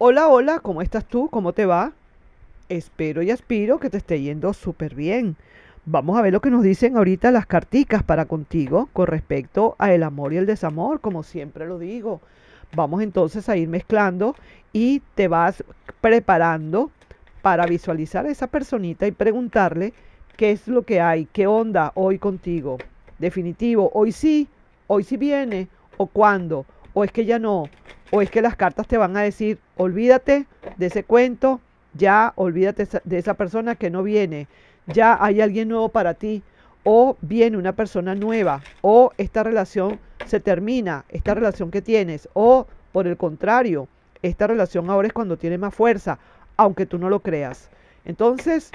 Hola, hola, ¿cómo estás tú? ¿Cómo te va? Espero y aspiro que te esté yendo súper bien. Vamos a ver lo que nos dicen ahorita las carticas para contigo con respecto al el amor y el desamor, como siempre lo digo. Vamos entonces a ir mezclando y te vas preparando para visualizar a esa personita y preguntarle qué es lo que hay, qué onda hoy contigo. Definitivo, hoy sí, hoy sí viene o cuándo o es que ya no, o es que las cartas te van a decir, olvídate de ese cuento, ya olvídate de esa persona que no viene, ya hay alguien nuevo para ti, o viene una persona nueva, o esta relación se termina, esta relación que tienes, o por el contrario, esta relación ahora es cuando tiene más fuerza, aunque tú no lo creas. Entonces,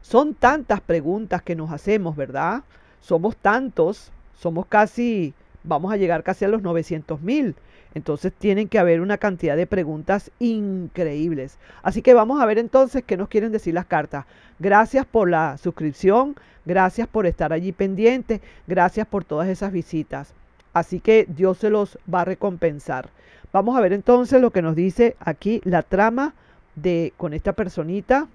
son tantas preguntas que nos hacemos, ¿verdad? Somos tantos, somos casi vamos a llegar casi a los 900 mil. Entonces tienen que haber una cantidad de preguntas increíbles. Así que vamos a ver entonces qué nos quieren decir las cartas. Gracias por la suscripción, gracias por estar allí pendiente, gracias por todas esas visitas. Así que Dios se los va a recompensar. Vamos a ver entonces lo que nos dice aquí la trama de con esta personita.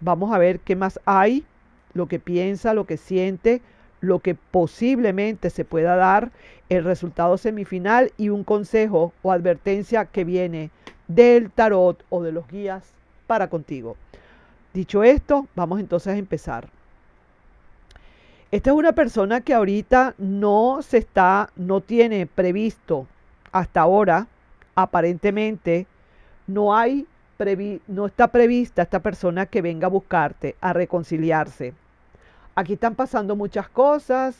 Vamos a ver qué más hay, lo que piensa, lo que siente, lo que posiblemente se pueda dar el resultado semifinal y un consejo o advertencia que viene del tarot o de los guías para contigo. Dicho esto, vamos entonces a empezar. Esta es una persona que ahorita no se está, no tiene previsto hasta ahora, aparentemente, no hay no está prevista esta persona que venga a buscarte, a reconciliarse aquí están pasando muchas cosas,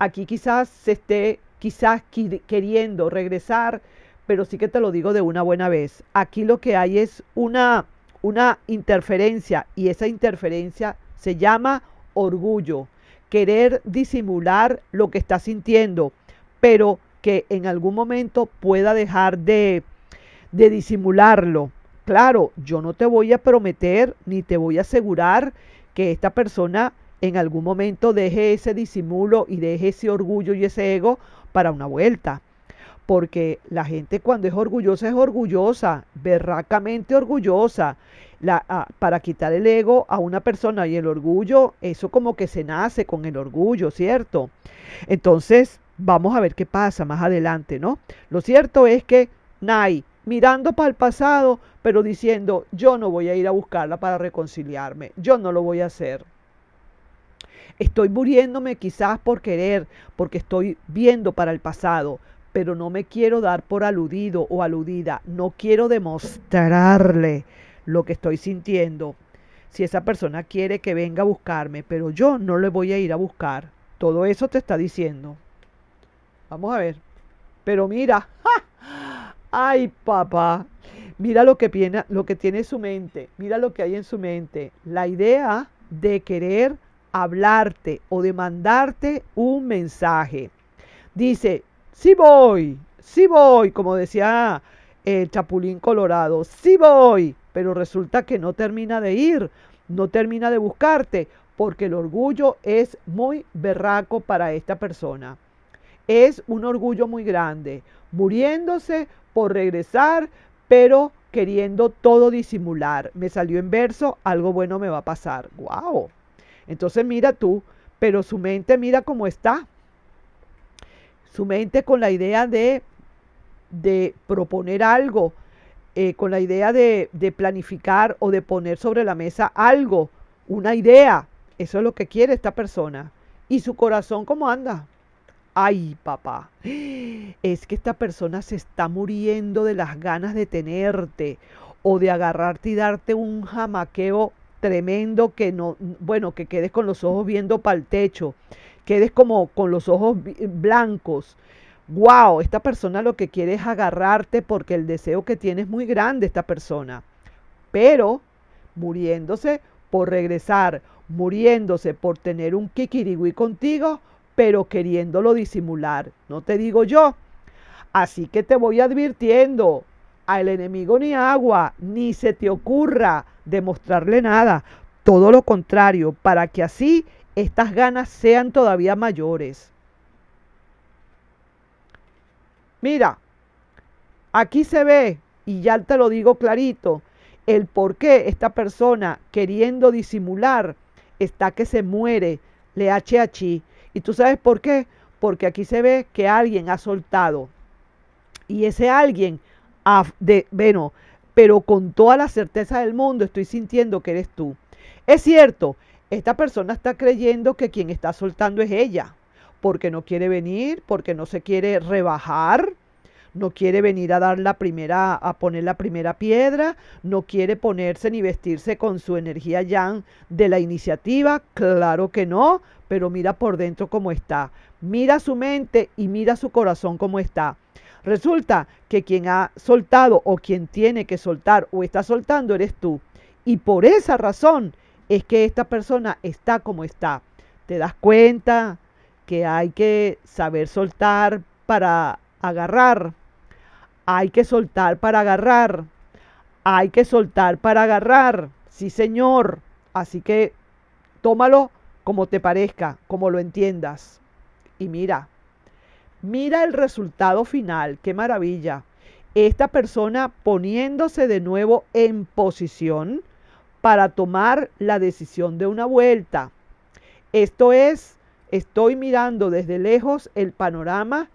aquí quizás se esté quizás queriendo regresar, pero sí que te lo digo de una buena vez. Aquí lo que hay es una, una interferencia y esa interferencia se llama orgullo, querer disimular lo que está sintiendo, pero que en algún momento pueda dejar de, de disimularlo. Claro, yo no te voy a prometer ni te voy a asegurar que esta persona en algún momento deje ese disimulo y deje ese orgullo y ese ego para una vuelta. Porque la gente cuando es orgullosa es orgullosa, berracamente orgullosa. La, ah, para quitar el ego a una persona y el orgullo, eso como que se nace con el orgullo, ¿cierto? Entonces, vamos a ver qué pasa más adelante, ¿no? Lo cierto es que Nay, mirando para el pasado, pero diciendo, yo no voy a ir a buscarla para reconciliarme, yo no lo voy a hacer. Estoy muriéndome quizás por querer, porque estoy viendo para el pasado, pero no me quiero dar por aludido o aludida. No quiero demostrarle lo que estoy sintiendo. Si esa persona quiere que venga a buscarme, pero yo no le voy a ir a buscar. Todo eso te está diciendo. Vamos a ver. Pero mira, ay papá, mira lo que, tiene, lo que tiene su mente, mira lo que hay en su mente. La idea de querer hablarte o de mandarte un mensaje. Dice, sí voy, sí voy, como decía el Chapulín Colorado, sí voy, pero resulta que no termina de ir, no termina de buscarte, porque el orgullo es muy berraco para esta persona. Es un orgullo muy grande, muriéndose por regresar, pero queriendo todo disimular. Me salió en verso, algo bueno me va a pasar. ¡Guau! Entonces mira tú, pero su mente mira cómo está. Su mente con la idea de, de proponer algo, eh, con la idea de, de planificar o de poner sobre la mesa algo, una idea. Eso es lo que quiere esta persona. ¿Y su corazón cómo anda? Ay, papá, es que esta persona se está muriendo de las ganas de tenerte o de agarrarte y darte un jamaqueo tremendo que no, bueno, que quedes con los ojos viendo para el techo, quedes como con los ojos blancos. Wow, esta persona lo que quiere es agarrarte porque el deseo que tiene es muy grande esta persona. Pero muriéndose por regresar, muriéndose por tener un kikirigui contigo, pero queriéndolo disimular. No te digo yo. Así que te voy advirtiendo, al enemigo ni agua, ni se te ocurra demostrarle nada. Todo lo contrario, para que así estas ganas sean todavía mayores. Mira, aquí se ve, y ya te lo digo clarito, el por qué esta persona queriendo disimular está que se muere, le hache ¿Y tú sabes por qué? Porque aquí se ve que alguien ha soltado. Y ese alguien de, bueno, pero con toda la certeza del mundo estoy sintiendo que eres tú. Es cierto, esta persona está creyendo que quien está soltando es ella, porque no quiere venir, porque no se quiere rebajar, no quiere venir a dar la primera, a poner la primera piedra, no quiere ponerse ni vestirse con su energía yang de la iniciativa, claro que no, pero mira por dentro cómo está, mira su mente y mira su corazón cómo está. Resulta que quien ha soltado o quien tiene que soltar o está soltando eres tú. Y por esa razón es que esta persona está como está. Te das cuenta que hay que saber soltar para agarrar. Hay que soltar para agarrar. Hay que soltar para agarrar. Sí, señor. Así que tómalo como te parezca, como lo entiendas. Y mira, Mira el resultado final, qué maravilla. Esta persona poniéndose de nuevo en posición para tomar la decisión de una vuelta. Esto es, estoy mirando desde lejos el panorama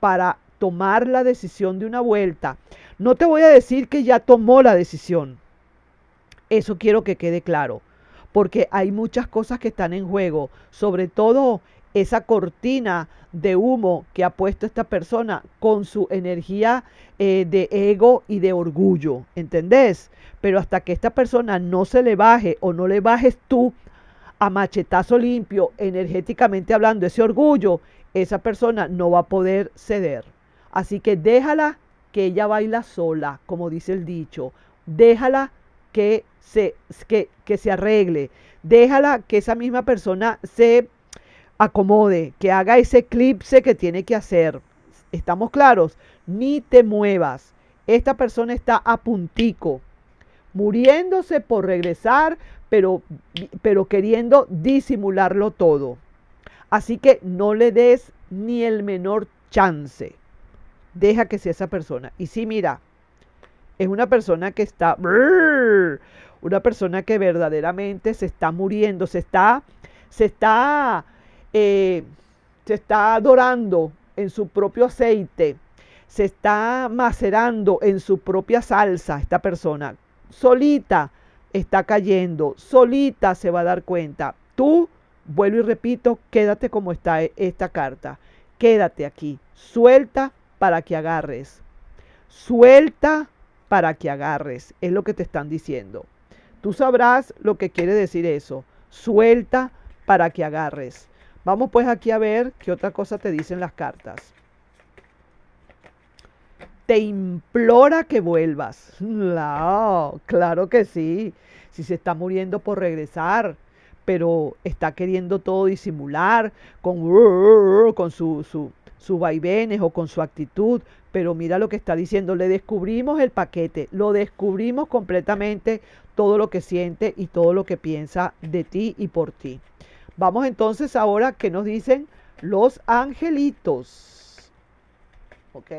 para tomar la decisión de una vuelta. No te voy a decir que ya tomó la decisión. Eso quiero que quede claro, porque hay muchas cosas que están en juego, sobre todo esa cortina de humo que ha puesto esta persona con su energía eh, de ego y de orgullo, ¿entendés? Pero hasta que esta persona no se le baje o no le bajes tú a machetazo limpio, energéticamente hablando, ese orgullo, esa persona no va a poder ceder. Así que déjala que ella baila sola, como dice el dicho. Déjala que se, que, que se arregle. Déjala que esa misma persona se acomode, que haga ese eclipse que tiene que hacer. ¿Estamos claros? Ni te muevas. Esta persona está a puntico, muriéndose por regresar, pero, pero queriendo disimularlo todo. Así que no le des ni el menor chance. Deja que sea esa persona. Y sí, mira, es una persona que está, una persona que verdaderamente se está muriendo, se está, se está eh, se está dorando en su propio aceite, se está macerando en su propia salsa esta persona. Solita está cayendo, solita se va a dar cuenta. Tú, vuelvo y repito, quédate como está e, esta carta. Quédate aquí, suelta para que agarres. Suelta para que agarres, es lo que te están diciendo. Tú sabrás lo que quiere decir eso. Suelta para que agarres. Vamos pues aquí a ver qué otra cosa te dicen las cartas. Te implora que vuelvas. claro que sí. Si se está muriendo por regresar, pero está queriendo todo disimular con, con su, sus vaivenes o con su actitud, pero mira lo que está diciendo, le descubrimos el paquete, lo descubrimos completamente todo lo que siente y todo lo que piensa de ti y por ti. Vamos entonces ahora que nos dicen los angelitos. ¿Ok?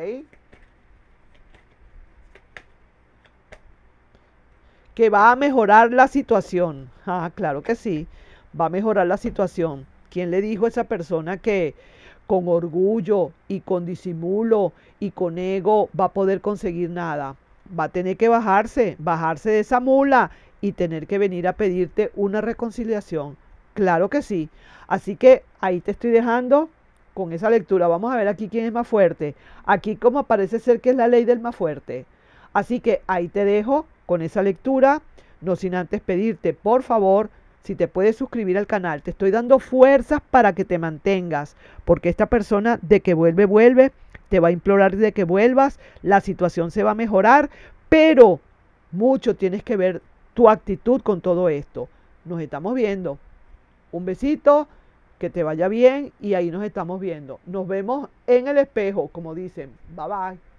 Que va a mejorar la situación. Ah, claro que sí. Va a mejorar la situación. ¿Quién le dijo a esa persona que con orgullo y con disimulo y con ego va a poder conseguir nada? Va a tener que bajarse, bajarse de esa mula y tener que venir a pedirte una reconciliación Claro que sí. Así que ahí te estoy dejando con esa lectura. Vamos a ver aquí quién es más fuerte. Aquí como parece ser que es la ley del más fuerte. Así que ahí te dejo con esa lectura. No sin antes pedirte, por favor, si te puedes suscribir al canal. Te estoy dando fuerzas para que te mantengas, porque esta persona de que vuelve, vuelve, te va a implorar de que vuelvas, la situación se va a mejorar, pero mucho tienes que ver tu actitud con todo esto. Nos estamos viendo. Un besito, que te vaya bien y ahí nos estamos viendo. Nos vemos en el espejo, como dicen. Bye bye.